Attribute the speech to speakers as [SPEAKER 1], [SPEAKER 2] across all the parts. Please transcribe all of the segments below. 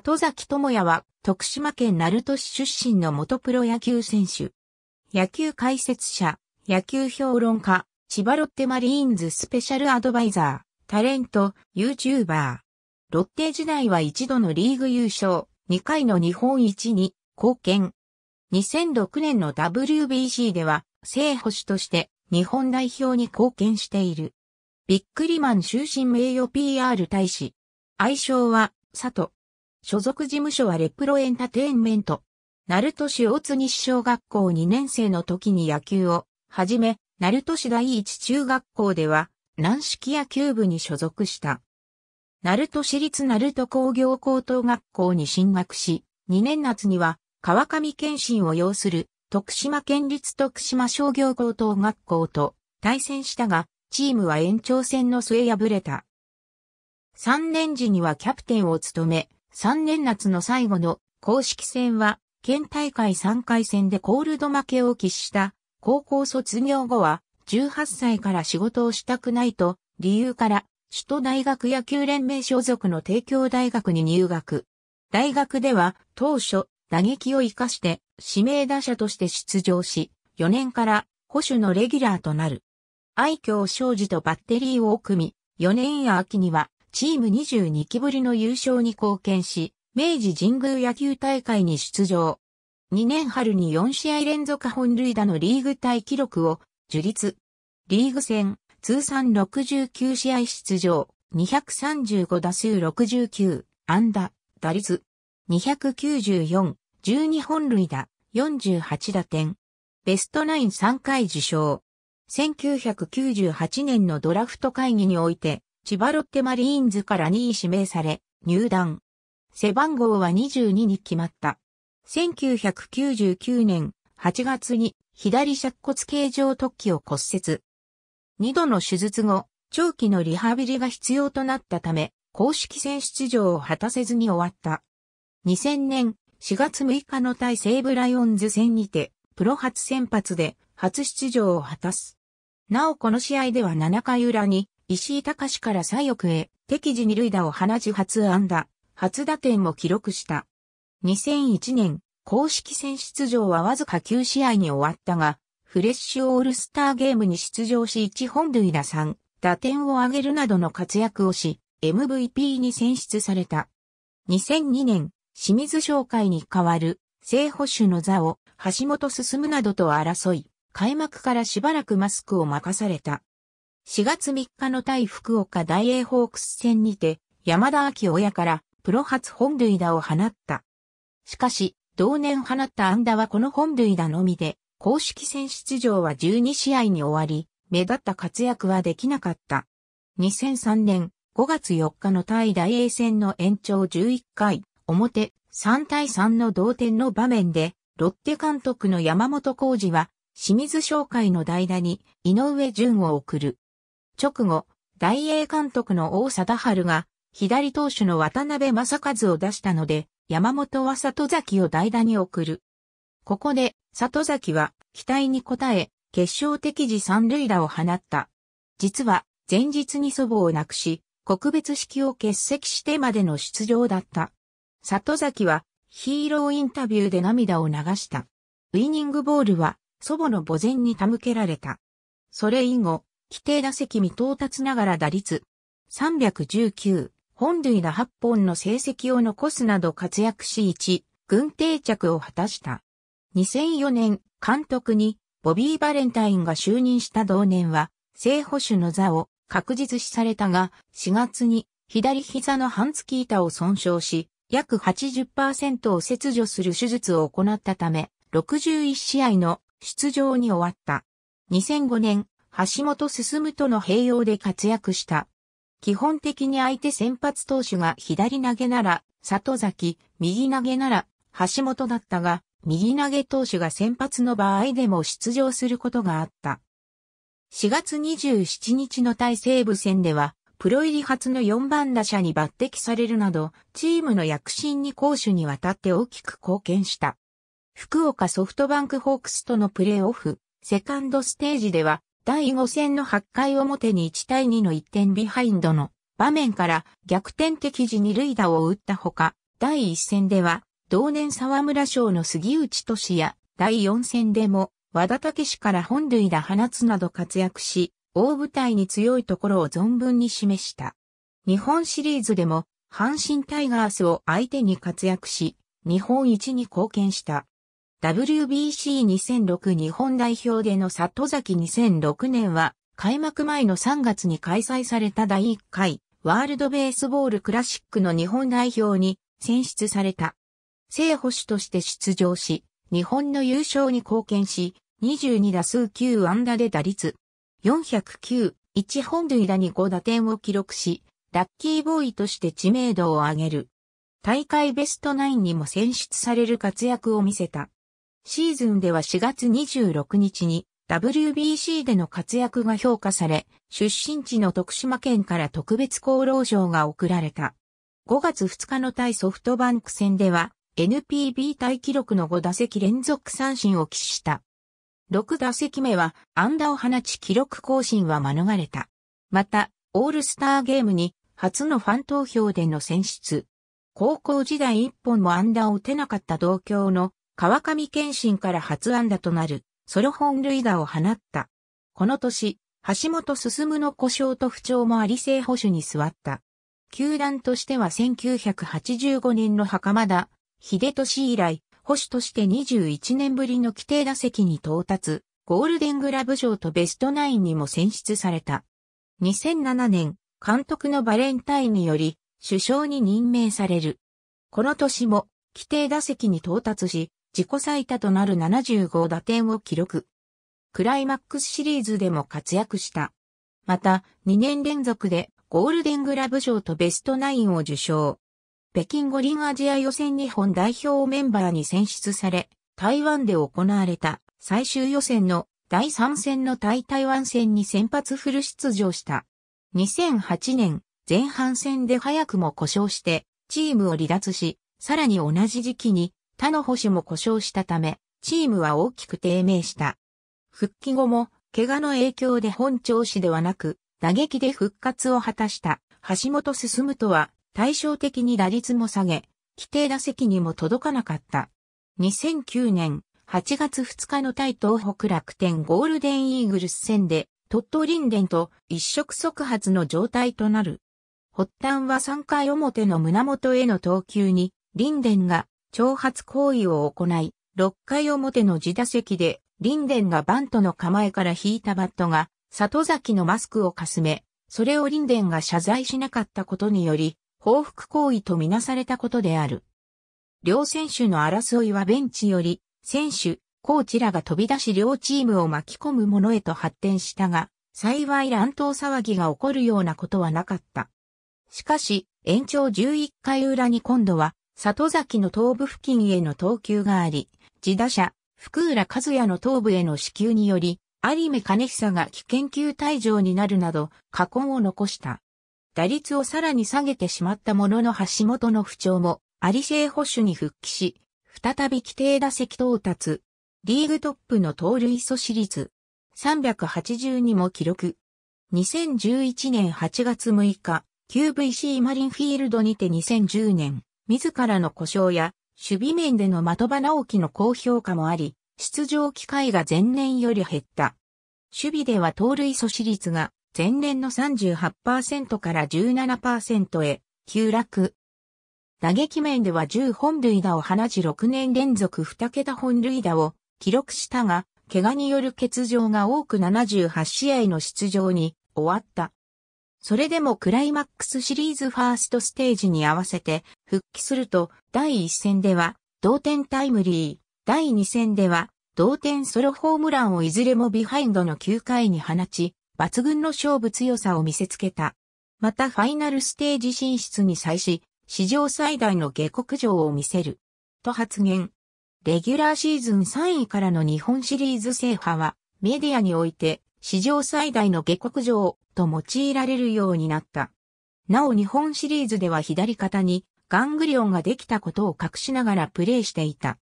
[SPEAKER 1] 里崎智也は徳島県鳴門市出身の元プロ野球選手。野球解説者、野球評論家、千葉ロッテマリーンズスペシャルアドバイザー、タレント、YouTuber。ロッテ時代は一度のリーグ優勝、2回の日本一に貢献。2006年の WBC では正捕手として日本代表に貢献している。ビックリマン終身名誉 PR 大使。愛称は、佐藤。所属事務所はレプロエンタテインメント。鳴門市大津西小学校2年生の時に野球をはじめ、鳴門市第一中学校では、軟式野球部に所属した。鳴門市立鳴門工業高等学校に進学し、2年夏には川上健信を要する徳島県立徳島商業高等学校と対戦したが、チームは延長戦の末敗れた。3年時にはキャプテンを務め、3年夏の最後の公式戦は、県大会3回戦でコールド負けを喫した高校卒業後は、18歳から仕事をしたくないと、理由から、首都大学野球連盟所属の帝京大学に入学。大学では、当初、打撃を活かして、指名打者として出場し、4年から保守のレギュラーとなる。愛嬌庄司とバッテリーを組み、4年や秋にはチーム22期ぶりの優勝に貢献し、明治神宮野球大会に出場。2年春に4試合連続本塁打のリーグ対記録を樹立。リーグ戦、通算69試合出場、235打数69、安打、打率、294、12本塁打、48打点。ベストナイン3回受賞。1998年のドラフト会議において、千葉ロッテマリーンズから2位指名され、入団。背番号は22に決まった。1999年8月に左尺骨形状突起を骨折。2度の手術後、長期のリハビリが必要となったため、公式戦出場を果たせずに終わった。2000年4月6日の対西武ライオンズ戦にて、プロ初先発で初出場を果たす。なおこの試合では7回裏に石井隆から左翼へ、敵時二塁打を放ち初安打、初打点も記録した。2001年、公式戦出場はわずか9試合に終わったが、フレッシュオールスターゲームに出場し1本塁打3、打点を挙げるなどの活躍をし、MVP に選出された。2002年、清水商会に代わる、正保守の座を橋本進などと争い、開幕からしばらくマスクを任された。4月3日の対福岡大英ホークス戦にて、山田明親からプロ初本塁打を放った。しかし、同年放った安打はこの本塁打のみで、公式戦出場は12試合に終わり、目立った活躍はできなかった。2003年5月4日の対大英戦の延長11回、表3対3の同点の場面で、ロッテ監督の山本浩二は、清水商会の代打に井上淳を送る。直後、大英監督の大貞治が、左投手の渡辺正和を出したので、山本は里崎を代打に送る。ここで、里崎は期待に応え、決勝的時三塁打を放った。実は、前日に祖母を亡くし、告別式を欠席してまでの出場だった。里崎は、ヒーローインタビューで涙を流した。ウィニングボールは、祖母の墓前に手向けられた。それ以後、規定打席未到達ながら打率319、本塁打8本の成績を残すなど活躍し1、軍定着を果たした。2004年、監督にボビー・バレンタインが就任した同年は、正捕手の座を確実視されたが、4月に左膝の半月板を損傷し、約80%を切除する手術を行ったため、61試合の出場に終わった。2005年、橋本進との併用で活躍した。基本的に相手先発投手が左投げなら、里崎、右投げなら、橋本だったが、右投げ投手が先発の場合でも出場することがあった。4月27日の対西部戦では、プロ入り初の4番打者に抜擢されるなど、チームの躍進に攻守にわたって大きく貢献した。福岡ソフトバンクホークスとのプレーオフ、セカンドステージでは、第5戦の8回表に1対2の1点ビハインドの場面から逆転的時に塁打を打ったほか、第1戦では同年沢村賞の杉内俊や第4戦でも和田武史から本塁打放つなど活躍し、大舞台に強いところを存分に示した。日本シリーズでも阪神タイガースを相手に活躍し、日本一に貢献した。WBC2006 日本代表での里崎2006年は、開幕前の3月に開催された第1回ワールドベースボールクラシックの日本代表に選出された。正捕手として出場し、日本の優勝に貢献し、22打数9安打で打率409、1本塁打に5打点を記録し、ラッキーボーイとして知名度を上げる。大会ベストナインにも選出される活躍を見せた。シーズンでは4月26日に WBC での活躍が評価され、出身地の徳島県から特別功労賞が贈られた。5月2日の対ソフトバンク戦では、NPB 対記録の5打席連続三振を喫した。6打席目はアンダを放ち記録更新は免れた。また、オールスターゲームに初のファン投票での選出。高校時代一本も安打を打てなかった同郷の川上健信から初安打となるソロ本塁打を放った。この年、橋本進の故障と不調もあり正保守に座った。球団としては1985年の袴田、秀俊以来、保守として21年ぶりの規定打席に到達、ゴールデングラブ賞とベストナインにも選出された。2007年、監督のバレンタインにより、首相に任命される。この年も、規定打席に到達し、自己最多となる75打点を記録。クライマックスシリーズでも活躍した。また、2年連続でゴールデングラブ賞とベストナインを受賞。北京五輪アジア予選日本代表メンバーに選出され、台湾で行われた最終予選の第3戦の対台湾戦に先発フル出場した。2008年前半戦で早くも故障してチームを離脱し、さらに同じ時期に他の星も故障したため、チームは大きく低迷した。復帰後も、怪我の影響で本調子ではなく、打撃で復活を果たした橋本進とは対照的に打率も下げ、規定打席にも届かなかった。2009年8月2日の対東北楽天ゴールデンイーグルス戦で、トトッリンデンと一触即発の状態となる。発端は3回表の胸元への投球に、リンデンが挑発行為を行い、6回表の自打席で、リンデンがバントの構えから引いたバットが、里崎のマスクをかすめ、それをリンデンが謝罪しなかったことにより、報復行為とみなされたことである。両選手の争いはベンチより、選手、コーチらが飛び出し両チームを巻き込むものへと発展したが、幸い乱闘騒ぎが起こるようなことはなかった。しかし、延長11回裏に今度は、里崎の頭部付近への投球があり、自打者、福浦和也の頭部への支給により、有目兼久が危険球退場になるなど、過根を残した。打率をさらに下げてしまったものの橋本の不調も、アリシ保守に復帰し、再び規定打席到達。リーグトップの盗塁阻止率、382も記録。2011年8月6日、QVC マリンフィールドにて2010年自らの故障や、守備面での的場直樹の高評価もあり、出場機会が前年より減った。守備では盗塁阻止率が前年の38%から17%へ急落。打撃面では10本塁打を放ち6年連続2桁本塁打を記録したが、怪我による欠場が多く78試合の出場に終わった。それでもクライマックスシリーズファーストステージに合わせて復帰すると第1戦では同点タイムリー、第2戦では同点ソロホームランをいずれもビハインドの9回に放ち、抜群の勝負強さを見せつけた。またファイナルステージ進出に際し、史上最大の下克上を見せる。と発言。レギュラーシーズン3位からの日本シリーズ制覇は、メディアにおいて史上最大の下克上と用いられるようになった。なお日本シリーズでは左肩にガングリオンができたことを隠しながらプレーしていた。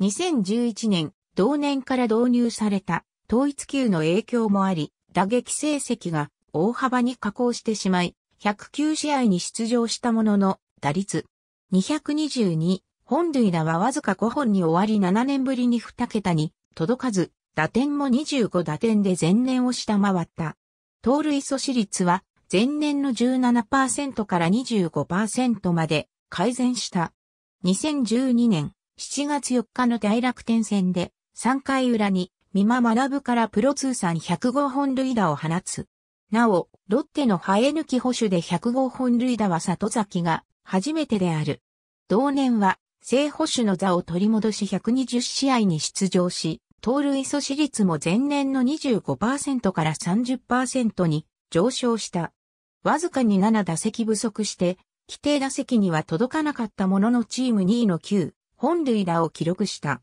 [SPEAKER 1] 2011年、同年から導入された統一級の影響もあり、打撃成績が大幅に下降してしまい、109試合に出場したものの、打率222、本塁打はわずか5本に終わり7年ぶりに2桁に届かず、打点も25打点で前年を下回った。盗塁阻止率は前年の17%から25%まで改善した。2012年7月4日の大楽天戦で3回裏に三馬学からプロ通算105本塁打を放つ。なお、ロッテの生え抜き保守で105本塁打は里崎が初めてである。同年は正保守の座を取り戻し120試合に出場し、盗塁阻止率も前年の25%から30%に上昇した。わずかに7打席不足して、規定打席には届かなかったもののチーム2位の9、本塁打を記録した。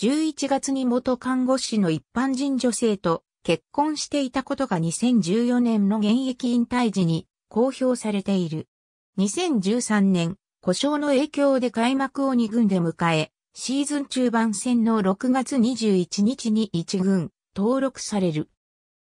[SPEAKER 1] 11月に元看護師の一般人女性と結婚していたことが2014年の現役引退時に公表されている。2013年、故障の影響で開幕を2軍で迎え、シーズン中盤戦の6月21日に1軍登録される。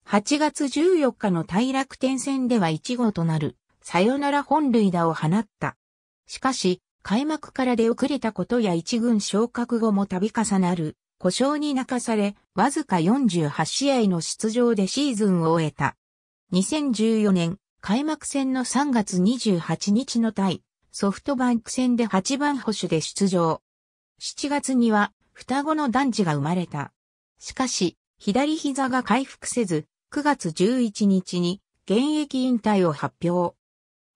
[SPEAKER 1] 8月14日の大楽天戦では1号となるサヨナラ本塁打を放った。しかし、開幕から出遅れたことや1軍昇格後も度重なる故障に泣かされ、わずか48試合の出場でシーズンを終えた。2014年、開幕戦の3月28日の対、ソフトバンク戦で8番保守で出場。7月には双子の男児が生まれた。しかし、左膝が回復せず、9月11日に現役引退を発表。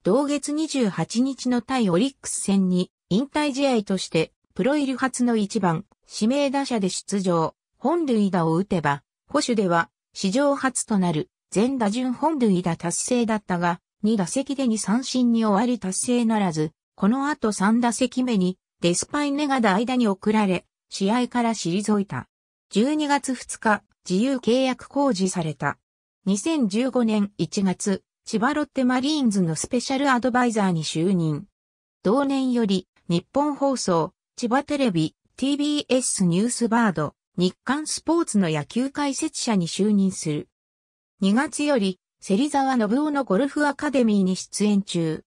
[SPEAKER 1] 同月28日の対オリックス戦に引退試合としてプロ入り初の1番指名打者で出場、本塁打を打てば、保守では史上初となる全打順本塁打達成だったが、2打席で2三振に終わり達成ならず、この後3打席目にデスパイネが代打に送られ、試合から退いた。12月2日、自由契約公示された。2015年1月、千葉ロッテマリーンズのスペシャルアドバイザーに就任。同年より、日本放送、千葉テレビ、TBS ニュースバード、日刊スポーツの野球解説者に就任する。2月より、芹沢信夫のゴルフアカデミーに出演中。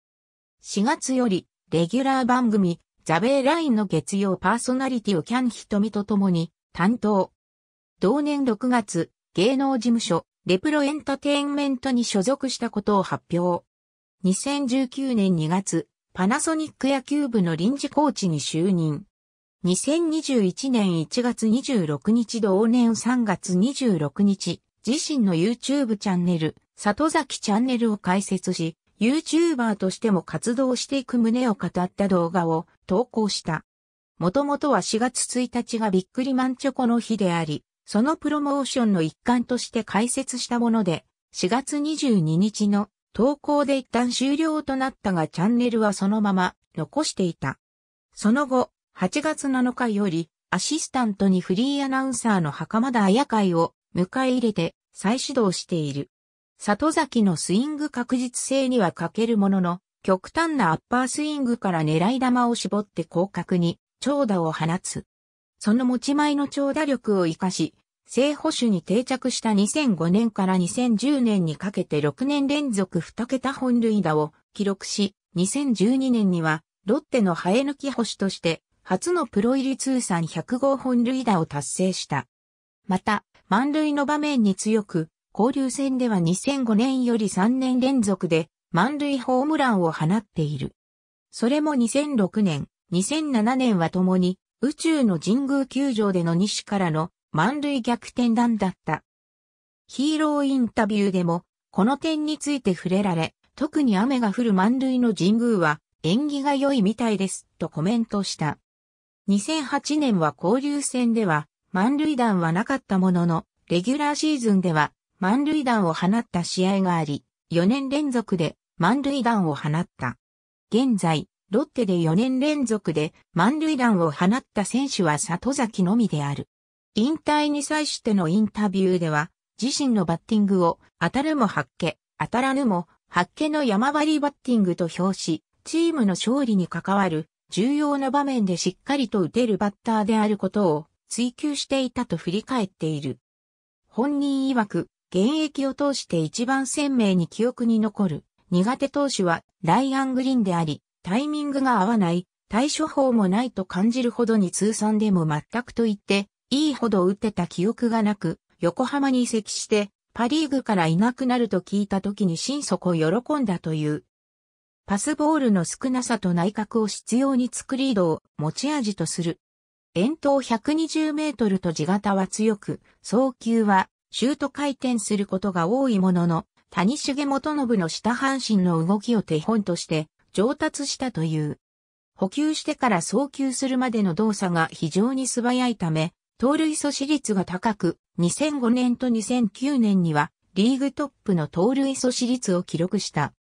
[SPEAKER 1] 4月より、レギュラー番組、ザベイラインの月曜パーソナリティをキャンミと共に担当。同年6月、芸能事務所、レプロエンタテインメントに所属したことを発表。2019年2月、パナソニック野球部の臨時コーチに就任。2021年1月26日同年3月26日、自身の YouTube チャンネル、里崎チャンネルを開設し、YouTuber としても活動していく旨を語った動画を投稿した。もともとは4月1日がびっくりマンチョコの日であり、そのプロモーションの一環として開設したもので、4月22日の投稿で一旦終了となったがチャンネルはそのまま残していた。その後、8月7日よりアシスタントにフリーアナウンサーの袴田彩会を迎え入れて再始動している。里崎のスイング確実性には欠けるものの、極端なアッパースイングから狙い球を絞って広角に長打を放つ。その持ち前の長打力を活かし、正捕手に定着した2005年から2010年にかけて6年連続2桁本塁打を記録し、2012年にはロッテの生え抜き捕手として初のプロ入り通算100号本塁打を達成した。また、満塁の場面に強く、交流戦では2005年より3年連続で満塁ホームランを放っている。それも2006年、2007年は共に宇宙の神宮球場での西からの満塁逆転弾だった。ヒーローインタビューでもこの点について触れられ、特に雨が降る満塁の神宮は縁起が良いみたいですとコメントした。2008年は交流戦では満塁弾はなかったものの、レギュラーシーズンでは満塁弾を放った試合があり、4年連続で満塁弾を放った。現在、ロッテで4年連続で満塁弾を放った選手は里崎のみである。引退に際してのインタビューでは、自身のバッティングを当たるも発揮、当たらぬも発揮の山張りバッティングと評し、チームの勝利に関わる重要な場面でしっかりと打てるバッターであることを追求していたと振り返っている。本人曰く、現役を通して一番鮮明に記憶に残る苦手投手はライアン・グリーンであり、タイミングが合わない、対処法もないと感じるほどに通算でも全くと言って、いいほど打ってた記憶がなく、横浜に移籍して、パリーグからいなくなると聞いた時に心底喜んだという。パスボールの少なさと内角を必要に作りードを持ち味とする。遠投120メートルと地形は強く、送球はシュート回転することが多いものの、谷重元信の下半身の動きを手本として上達したという。補給してから送球するまでの動作が非常に素早いため、盗塁阻止率が高く、2005年と2009年にはリーグトップの盗塁阻止率を記録した。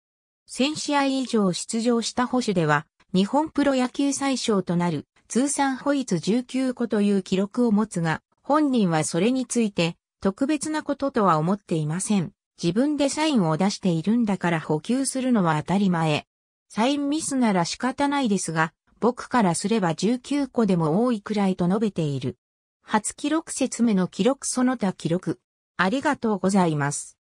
[SPEAKER 1] 1000試合以上出場した保守では、日本プロ野球最小となる通算ホイツ19個という記録を持つが、本人はそれについて、特別なこととは思っていません。自分でサインを出しているんだから補給するのは当たり前。サインミスなら仕方ないですが、僕からすれば19個でも多いくらいと述べている。初記録説明の記録その他記録。ありがとうございます。